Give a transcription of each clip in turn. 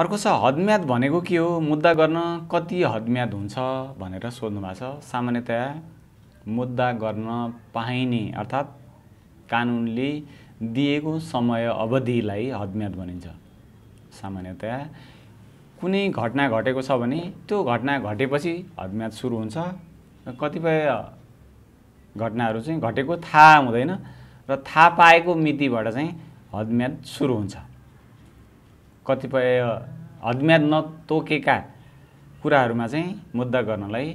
अर्को छ हदम्याद भनेको के हो मुद्दा गर्न कति हदम्याद हुन्छ भनेर सोध्नु भएको छ सामान्यतया मुद्दा गर्न पाइने अर्थात् कानुनले दिएको समय अवधिलाई हदम्याद भनिन्छ सामान्यतया कुनै घटना घटेको छ भने त्यो घटना घटेपछि हदम्याद सुरु हुन्छ कतिपय घटनाहरू चाहिँ घटेको थाहा हुँदैन र थाहा पाएको मितिबाट चाहिँ हदम्याद सुरु हुन्छ कतिपय हदम्याद नतोकेका कुराहरूमा चाहिँ मुद्दा गर्नलाई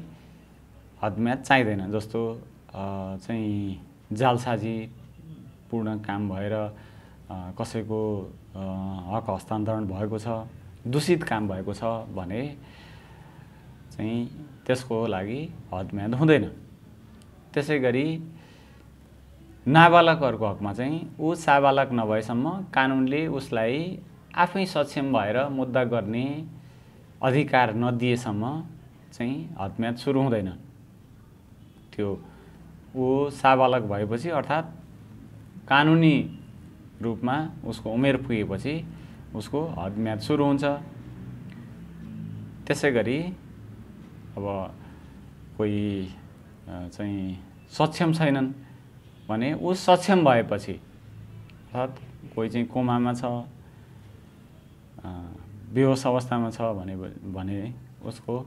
हदम्याद चाहिँदैन जस्तो चाहिँ जालसाजी पूर्ण काम भएर कसैको हक हस्तान्तरण भएको छ दूषित काम भएको छ भने चाहिँ त्यसको लागि हदम्याद हुँदैन त्यसै गरी नाबालकहरूको हकमा चाहिँ ऊ साबालक नभएसम्म कानुनले उसलाई आफै सक्षम भएर मुद्दा गर्ने अधिकार नदिएसम्म चाहिँ हतम्यात सुरु हुँदैन त्यो ऊ साबालक भएपछि अर्थात् कानुनी रूपमा उसको उमेर पुगेपछि उसको हदम्याद सुरु हुन्छ त्यसै गरी अब कोही चाहिँ सक्षम छैनन् भने ऊ सक्षम भएपछि अर्थात् कोही चाहिँ कोमामा छ बेहोस अवस्थामा छ भने भने उसको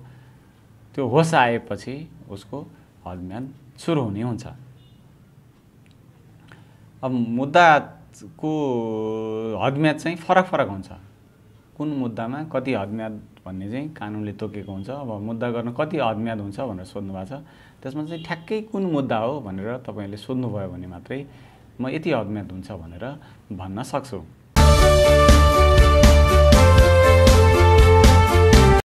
त्यो होस आएपछि उसको हदम्यान सुरु हुने हुन्छ अब मुद्दाको हदम्याद चाहिँ फरक फरक हुन्छ कुन मुद्दामा कति हदम्याद भन्ने चाहिँ कानुनले तोकेको हुन्छ अब मुद्दा गर्न कति हदम्याद हुन्छ भनेर सोध्नु भएको छ त्यसमा चाहिँ ठ्याक्कै कुन मुद्दा हो भनेर तपाईँले सोध्नुभयो भने मात्रै म यति हदम्याद हुन्छ भनेर भन्न सक्छु